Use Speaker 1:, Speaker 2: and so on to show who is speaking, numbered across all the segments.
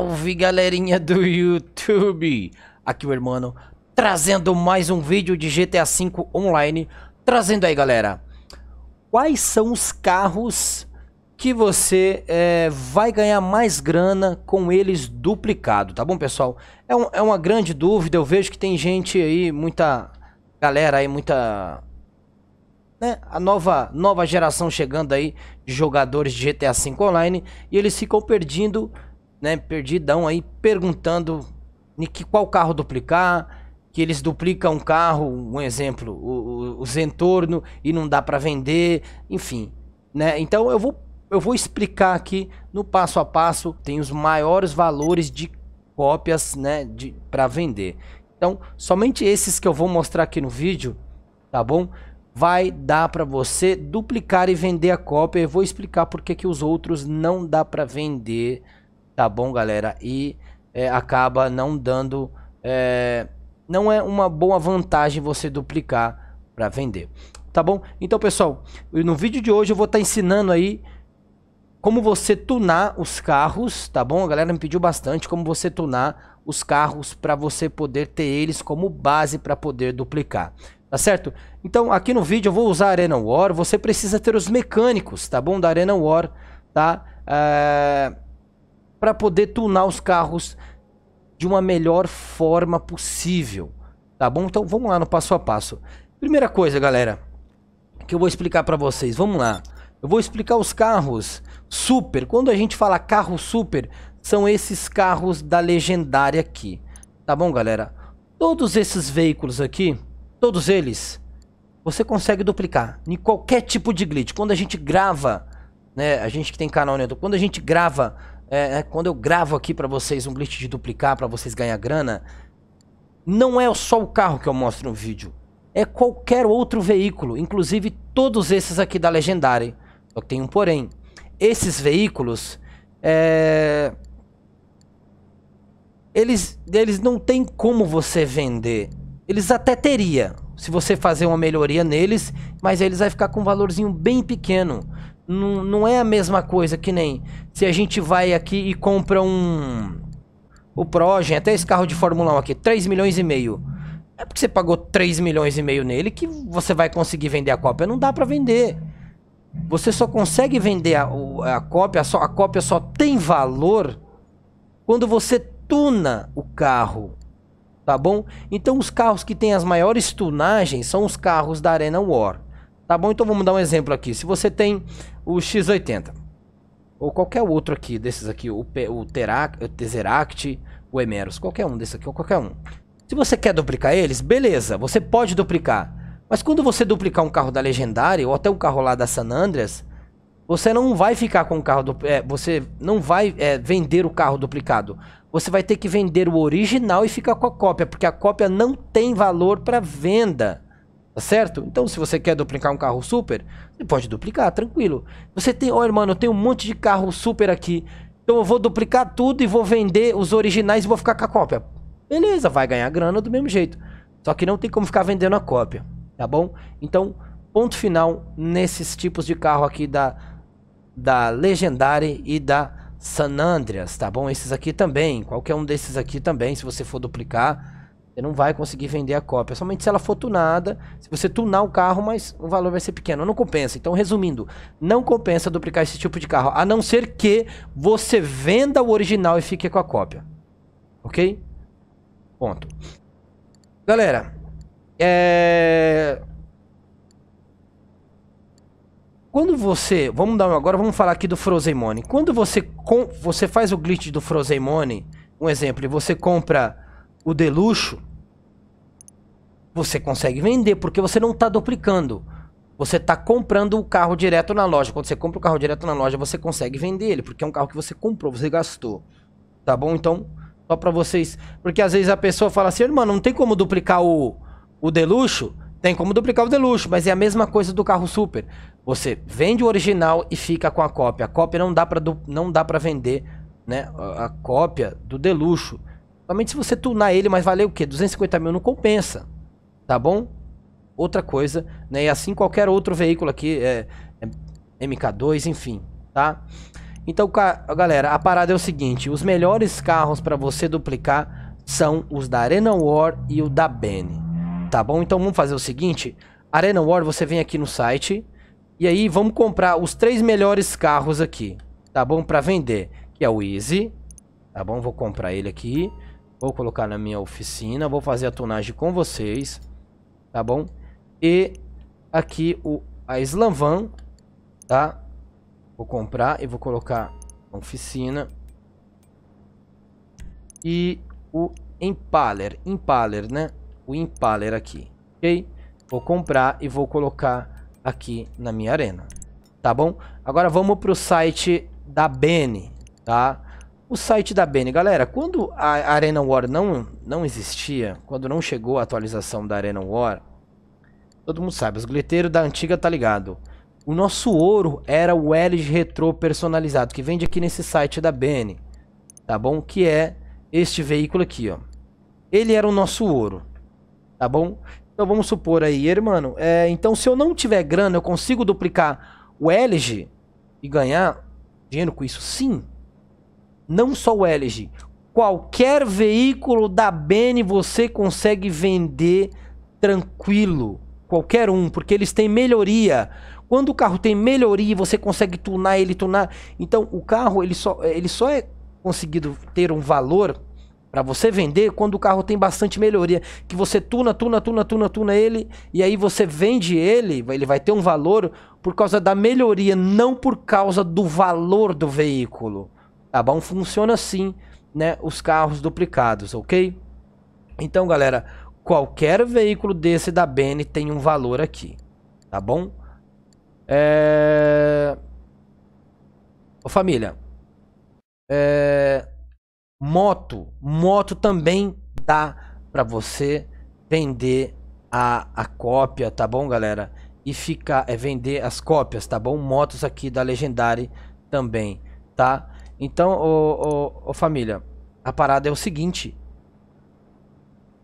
Speaker 1: Salve galerinha do YouTube! Aqui o irmão trazendo mais um vídeo de GTA V Online. Trazendo aí galera, quais são os carros que você é, vai ganhar mais grana com eles duplicado, tá bom pessoal? É, um, é uma grande dúvida, eu vejo que tem gente aí, muita galera aí, muita né? a nova, nova geração chegando aí de jogadores de GTA V Online e eles ficam perdendo né, perdidão aí, perguntando que qual carro duplicar, que eles duplicam um carro, um exemplo, o, o, o Zentorno, e não dá para vender, enfim. Né? Então eu vou, eu vou explicar aqui no passo a passo, tem os maiores valores de cópias né, para vender. Então, somente esses que eu vou mostrar aqui no vídeo, tá bom? Vai dar para você duplicar e vender a cópia. Eu vou explicar porque que os outros não dá para vender, tá bom, galera? E é, acaba não dando. É, não é uma boa vantagem você duplicar para vender. Tá bom? Então, pessoal, no vídeo de hoje eu vou estar tá ensinando aí como você tunar os carros, tá bom? A galera me pediu bastante como você tunar os carros para você poder ter eles como base para poder duplicar. Tá certo? Então, aqui no vídeo eu vou usar a Arena War. Você precisa ter os mecânicos, tá bom? Da Arena War, tá? É para poder tunar os carros de uma melhor forma possível, tá bom? Então vamos lá no passo a passo. Primeira coisa, galera, que eu vou explicar para vocês, vamos lá. Eu vou explicar os carros super. Quando a gente fala carro super, são esses carros da legendária aqui, tá bom, galera? Todos esses veículos aqui, todos eles, você consegue duplicar em qualquer tipo de glitch. Quando a gente grava, né, a gente que tem canal, né, quando a gente grava é, é, quando eu gravo aqui para vocês um glitch de duplicar para vocês ganhar grana, não é só o carro que eu mostro no vídeo. É qualquer outro veículo, inclusive todos esses aqui da Legendary. Só que tem um porém. Esses veículos, é... eles, eles não tem como você vender. Eles até teria, se você fazer uma melhoria neles, mas eles vai ficar com um valorzinho bem pequeno não, não é a mesma coisa que nem se a gente vai aqui e compra um. O Progen, até esse carro de Fórmula 1 aqui, 3 milhões e meio. É porque você pagou 3 milhões e meio nele que você vai conseguir vender a cópia. Não dá para vender. Você só consegue vender a, a cópia, só, a cópia só tem valor quando você tuna o carro. Tá bom? Então os carros que têm as maiores tunagens são os carros da Arena War. Tá bom? Então vamos dar um exemplo aqui. Se você tem o X80 ou qualquer outro aqui desses aqui, o, P, o, Terac, o Tesseract, o Emeros, qualquer um desses aqui ou qualquer um. Se você quer duplicar eles, beleza, você pode duplicar. Mas quando você duplicar um carro da Legendária ou até um carro lá da San Andreas, você não vai ficar com o carro do, é, você não vai é, vender o carro duplicado. Você vai ter que vender o original e ficar com a cópia, porque a cópia não tem valor para venda. Tá certo? Então, se você quer duplicar um carro super, você pode duplicar, tranquilo. Você tem, olha, mano, eu tenho um monte de carro super aqui. Então eu vou duplicar tudo e vou vender os originais e vou ficar com a cópia. Beleza, vai ganhar grana do mesmo jeito. Só que não tem como ficar vendendo a cópia, tá bom? Então, ponto final nesses tipos de carro aqui da, da Legendary e da San Andreas, tá bom? Esses aqui também, qualquer um desses aqui também, se você for duplicar, você não vai conseguir vender a cópia. Somente se ela for tunada, se você tunar o carro, mas o valor vai ser pequeno. Não compensa. Então, resumindo, não compensa duplicar esse tipo de carro, a não ser que você venda o original e fique com a cópia. Ok? Ponto. Galera, é... Quando você, vamos dar um, agora, vamos falar aqui do Frozen Money. Quando você com, você faz o glitch do Frozen Money, um exemplo, e você compra o Deluxo, você consegue vender, porque você não está duplicando. Você está comprando o carro direto na loja. Quando você compra o carro direto na loja, você consegue vender ele, porque é um carro que você comprou, você gastou. Tá bom? Então, só para vocês. Porque às vezes a pessoa fala assim, irmão, não tem como duplicar o, o Deluxo. Tem como duplicar o deluxo, mas é a mesma coisa do carro super. Você vende o original e fica com a cópia. A cópia não dá para não dá para vender, né? A, cópia do deluxo, Somente se você tunar ele, mas valeu o quê? 250 mil não compensa tá bom? Outra coisa, né? E assim qualquer outro veículo aqui, é, é MK2, enfim, tá? Então, galera, a parada é o seguinte, os melhores carros para você duplicar são os da Arena War e o da Bene, tá bom? Então vamos fazer o seguinte, Arena War você vem aqui no site e aí vamos comprar os três melhores carros aqui, tá bom? Para vender, que é o Easy, tá bom? Vou comprar ele aqui, vou colocar na minha oficina, vou fazer a tonagem com vocês, tá bom? E aqui o, a tá? Vou comprar e vou colocar oficina. E o Impaler, Impaler, né? O Impaler aqui, ok? Vou comprar e vou colocar aqui na minha arena, tá bom? Agora vamos para o site da Bene, Tá? o site da Bene. Galera, quando a Arena War não, não existia, quando não chegou a atualização da Arena War, todo mundo sabe, os gleteiros da antiga tá ligado. O nosso ouro era o LG Retro personalizado, que vende aqui nesse site da Bene, tá bom? Que é este veículo aqui, ó. Ele era o nosso ouro, tá bom? Então vamos supor aí, irmão, é, então se eu não tiver grana, eu consigo duplicar o LG e ganhar dinheiro com isso? Sim, não só o Elegy, qualquer veículo da BN você consegue vender tranquilo, qualquer um, porque eles têm melhoria. Quando o carro tem melhoria, você consegue tunar ele, tunar. Então, o carro ele só, ele só é conseguido ter um valor para você vender quando o carro tem bastante melhoria, que você tuna, tuna, tuna, tuna, tuna ele e aí você vende ele, ele vai ter um valor por causa da melhoria, não por causa do valor do veículo. Tá bom? Funciona assim, né? Os carros duplicados, ok? Então, galera, qualquer veículo desse da BN tem um valor aqui, tá bom? É... Ô, família, é... moto, moto também dá para você vender a, a cópia, tá bom, galera? E ficar, é vender as cópias, tá bom? Motos aqui da Legendary também, tá? Então, ô, ô, ô, família, a parada é o seguinte.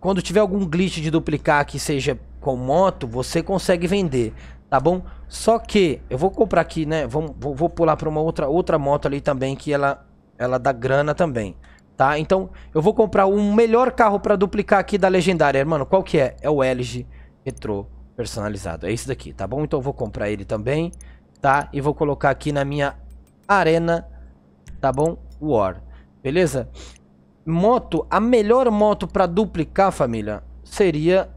Speaker 1: Quando tiver algum glitch de duplicar que seja com moto, você consegue vender, tá bom? Só que, eu vou comprar aqui, né? Vou, vou, vou pular para uma outra, outra moto ali também, que ela, ela dá grana também, tá? Então, eu vou comprar o um melhor carro para duplicar aqui da Legendária. Mano, qual que é? É o LG Retro personalizado. É esse daqui, tá bom? Então eu vou comprar ele também, tá? E vou colocar aqui na minha arena tá bom? War, beleza? Moto, a melhor moto para duplicar, família, seria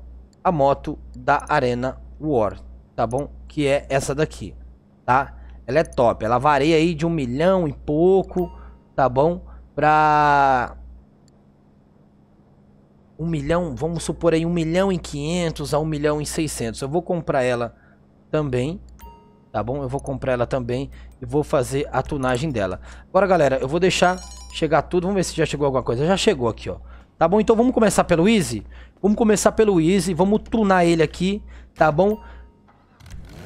Speaker 1: a moto da Arena War, tá bom? Que é essa daqui, tá? Ela é top, ela varia aí de um milhão e pouco, tá bom? Pra... Um milhão, vamos supor aí um milhão e quinhentos a um milhão e seiscentos. Eu vou comprar ela também, tá bom? Eu vou comprar ela também e vou fazer a tunagem dela. Agora, galera, eu vou deixar chegar tudo. Vamos ver se já chegou alguma coisa. Já chegou aqui, ó. Tá bom? Então vamos começar pelo Easy? Vamos começar pelo Easy. Vamos tunar ele aqui, tá bom?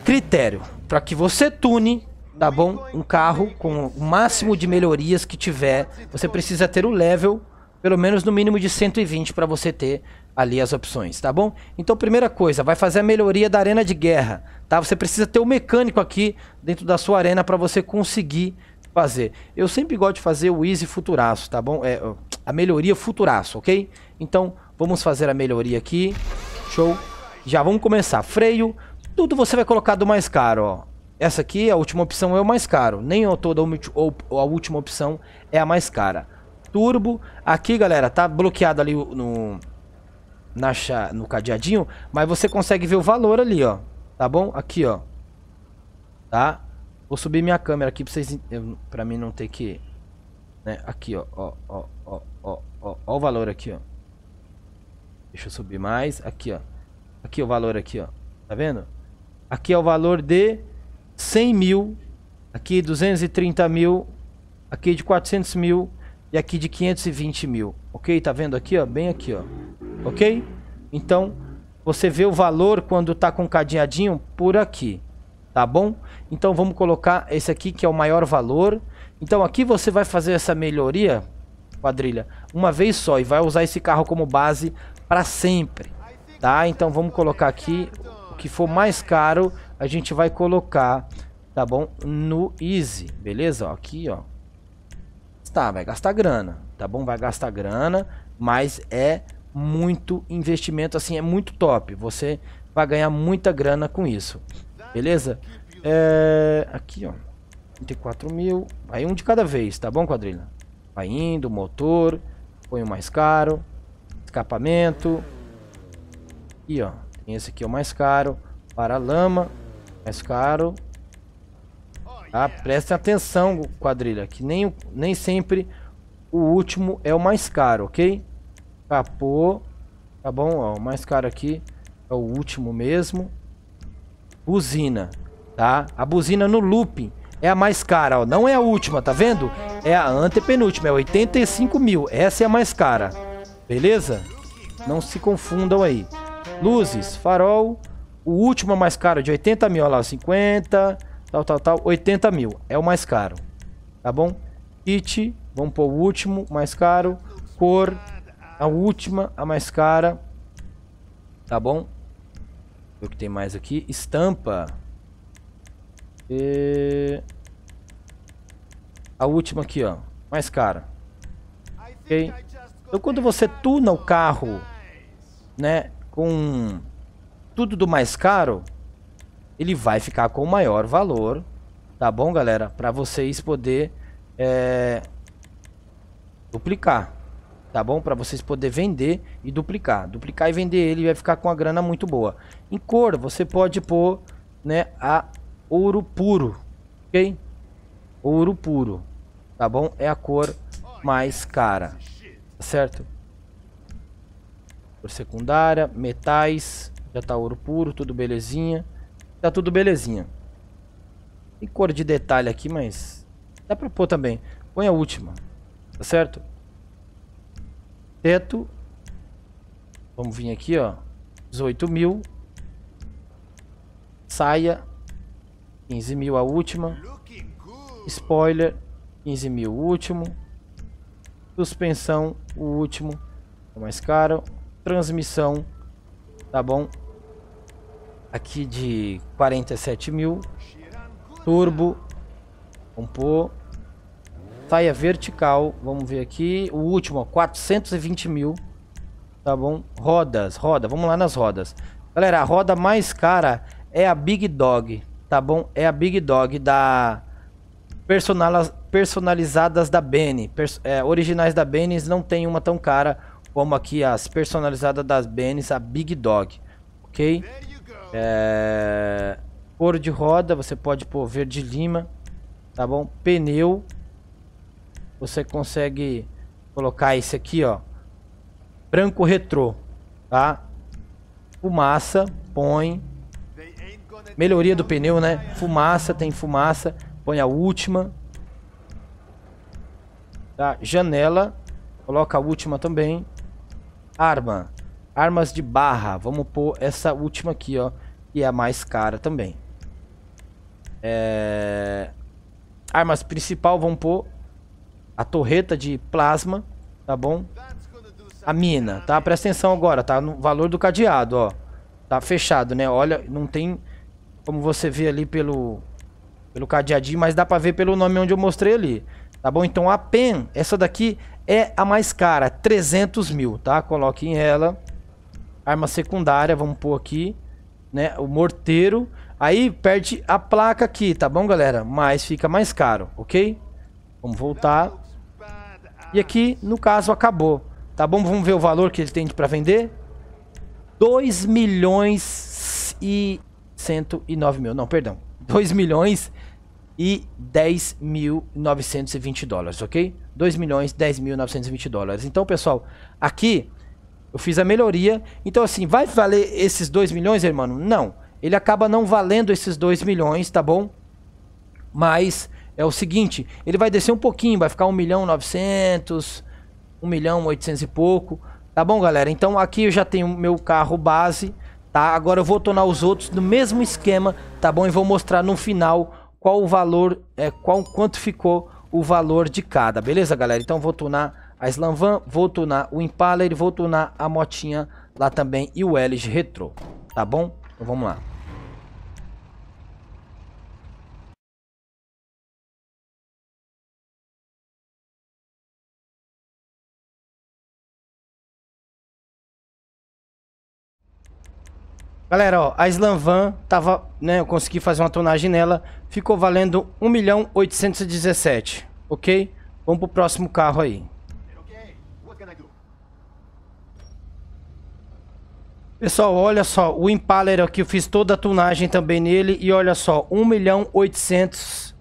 Speaker 1: Critério. Para que você tune, tá bom? Um carro com o máximo de melhorias que tiver. Você precisa ter o level, pelo menos no mínimo de 120 para você ter ali as opções, tá bom? Então, primeira coisa, vai fazer a melhoria da arena de guerra, tá? Você precisa ter o um mecânico aqui dentro da sua arena para você conseguir fazer. Eu sempre gosto de fazer o easy futuraço, tá bom? É, a melhoria futuraço, ok? Então, vamos fazer a melhoria aqui. Show. Já vamos começar. Freio. Tudo você vai colocar do mais caro, ó. Essa aqui, a última opção, é o mais caro. Nem ou a última opção é a mais cara. Turbo. Aqui, galera, tá bloqueado ali no na no cadeadinho, mas você consegue ver o valor ali, ó. Tá bom? Aqui, ó. Tá? Vou subir minha câmera aqui pra vocês... Eu, pra mim não ter que... Né? Aqui, ó. Ó, ó, ó, ó, ó. Ó o valor aqui, ó. Deixa eu subir mais. Aqui, ó. Aqui é o valor aqui, ó. Tá vendo? Aqui é o valor de 100 mil. Aqui 230 mil. Aqui de 400 mil. E aqui de 520 mil. Ok? Tá vendo aqui, ó? Bem aqui, ó. Ok? Então, você vê o valor quando está com cadeadinho por aqui. Tá bom? Então, vamos colocar esse aqui que é o maior valor. Então, aqui você vai fazer essa melhoria, quadrilha, uma vez só. E vai usar esse carro como base para sempre. Tá? Então, vamos colocar aqui o que for mais caro. A gente vai colocar, tá bom? No Easy. Beleza? aqui, ó. Tá, vai gastar grana. Tá bom? Vai gastar grana. Mas é muito investimento, assim, é muito top. Você vai ganhar muita grana com isso, beleza? É, aqui, ó, 34 mil, vai um de cada vez, tá bom, quadrilha? Vai indo, motor, põe o mais caro, escapamento, e ó, tem esse aqui é o mais caro, para-lama, mais caro. Tá? Prestem atenção, quadrilha, que nem, nem sempre o último é o mais caro, ok? Capô. Tá bom, ó. O mais caro aqui é o último mesmo. Buzina, tá? A buzina no looping é a mais cara, ó. Não é a última, tá vendo? É a antepenúltima, é 85 mil. Essa é a mais cara, beleza? Não se confundam aí. Luzes, farol. O último é mais caro de 80 mil, olha lá, 50, tal, tal, tal. 80 mil é o mais caro, tá bom? Kit, vamos pôr o último, mais caro. Cor, a última, a mais cara. Tá bom? o que tem mais aqui. Estampa. E... A última aqui, ó. Mais cara. Ok? Então quando você tuna o carro, né, com tudo do mais caro, ele vai ficar com o maior valor, tá bom, galera? Para vocês poder é, duplicar tá bom? Para vocês poder vender e duplicar. Duplicar e vender ele vai ficar com a grana muito boa. Em cor, você pode pôr, né, a ouro puro, ok? Ouro puro, tá bom? É a cor mais cara, tá certo? Cor secundária, metais, já tá ouro puro, tudo belezinha. Tá tudo belezinha. Tem cor de detalhe aqui, mas dá pra pôr também. Põe a última, tá certo? Teto. Vamos vir aqui, ó. 18 mil. Saia. 15 mil a última. Spoiler. 15 mil o último. Suspensão, o último. É mais caro. Transmissão, tá bom? Aqui de 47 mil. Turbo. Vamos saia vertical, vamos ver aqui. O último, ó, 420 mil. Tá bom? Rodas, roda, vamos lá nas rodas. Galera, a roda mais cara é a Big Dog, tá bom? É a Big Dog da personalizadas da Benny. Pers é, originais da Benny não tem uma tão cara como aqui as personalizadas das Benny, a Big Dog, ok? É... Cor de roda, você pode pôr verde lima, tá bom? Pneu, você consegue colocar esse aqui, ó. Branco retrô, tá? Fumaça, põe. Melhoria do pneu, né? Fumaça, tem fumaça. Põe a última. Tá? Janela, coloca a última também. Arma. Armas de barra. Vamos pôr essa última aqui, ó. que é a mais cara também. É... Armas principal, vamos pôr a torreta de plasma, tá bom? A mina, tá? Presta atenção agora, tá? No valor do cadeado, ó. Tá fechado, né? Olha, não tem como você ver ali pelo, pelo cadeadinho, mas dá pra ver pelo nome onde eu mostrei ali. Tá bom? Então a PEN, essa daqui é a mais cara, 300 mil, tá? coloque em ela. Arma secundária, vamos pôr aqui, né? O morteiro. Aí perde a placa aqui, tá bom, galera? Mas fica mais caro, ok? Vamos voltar. E aqui, no caso, acabou. Tá bom? Vamos ver o valor que ele tem para vender. 2 milhões e 109 mil. Não, perdão. 2 milhões e 10.920 dólares, ok? 2 milhões e 10.920 dólares. Então, pessoal, aqui eu fiz a melhoria. Então, assim, vai valer esses 2 milhões, irmão? Não. Ele acaba não valendo esses 2 milhões, tá bom? Mas é o seguinte, ele vai descer um pouquinho, vai ficar 1 milhão 900, 1 milhão 800 e pouco, tá bom, galera? Então aqui eu já tenho meu carro base, tá? Agora eu vou tornar os outros no mesmo esquema, tá bom? E vou mostrar no final qual o valor, é, qual, quanto ficou o valor de cada, beleza, galera? Então vou tunar a Slamvan, vou tunar o Impaler, vou tunar a motinha lá também e o LG Retro, tá bom? Então vamos lá. Galera, ó, a Slanvan tava, né, eu consegui fazer uma tonagem nela, ficou valendo 1 milhão 817, ok? Vamos pro próximo carro aí. Pessoal, olha só, o Impaler aqui, eu fiz toda a tunagem também nele e olha só, 1 milhão 800,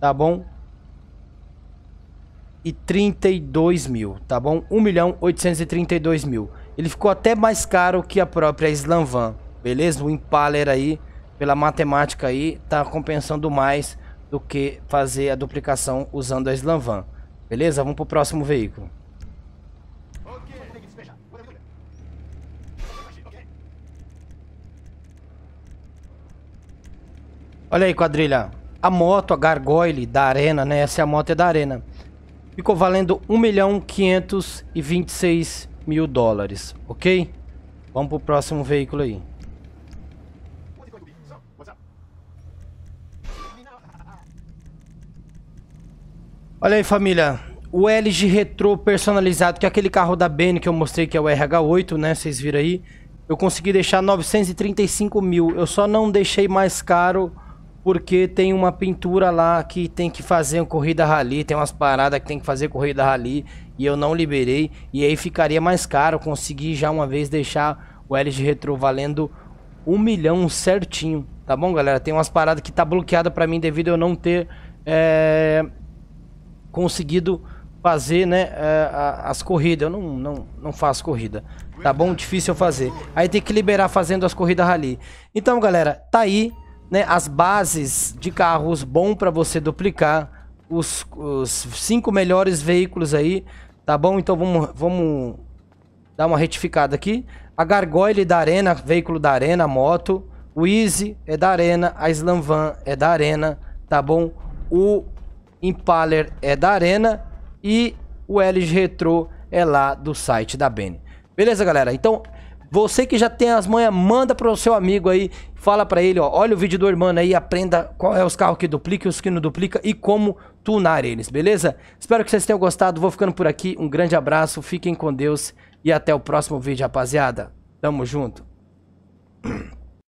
Speaker 1: tá bom? E 32 mil, tá bom? 1 milhão 832 mil. Ele ficou até mais caro que a própria Slanvan beleza? O Impaler aí, pela matemática aí, tá compensando mais do que fazer a duplicação usando a Slanvan. Beleza? Vamos pro próximo veículo. Olha aí, quadrilha. A moto, a Gargoyle da Arena, né? Essa é a moto é da Arena. Ficou valendo 1 milhão 526 mil dólares, ok? Vamos pro próximo veículo aí. Olha aí, família. O LG Retro personalizado, que é aquele carro da Ben que eu mostrei, que é o RH8, né? Vocês viram aí. Eu consegui deixar 935 mil. Eu só não deixei mais caro porque tem uma pintura lá que tem que fazer uma corrida rally, tem umas paradas que tem que fazer corrida rally e eu não liberei e aí ficaria mais caro. consegui já uma vez deixar o LG Retro valendo um milhão certinho, tá bom, galera? Tem umas paradas que tá bloqueada para mim devido a eu não ter é, conseguido fazer né, é, as corridas. Eu não, não, não faço corrida. Tá bom? Difícil fazer. Aí tem que liberar fazendo as corridas rally. Então, galera, tá aí né, as bases de carros bom para você duplicar. Os, os cinco melhores veículos aí. Tá bom? Então vamos, vamos dar uma retificada aqui. A Gargoyle é da Arena, veículo da Arena, moto. O Easy é da Arena. A Slam Van é da Arena. Tá bom? O Impaler é da Arena e o LG Retro é lá do site da Ben. Beleza, galera? Então, você que já tem as manhas, manda para o seu amigo aí, fala para ele, ó, olha o vídeo do irmão aí, aprenda qual é os carros que duplica e os que não duplica e como tunar eles, beleza? Espero que vocês tenham gostado, vou ficando por aqui, um grande abraço, fiquem com Deus e até o próximo vídeo, rapaziada. Tamo junto.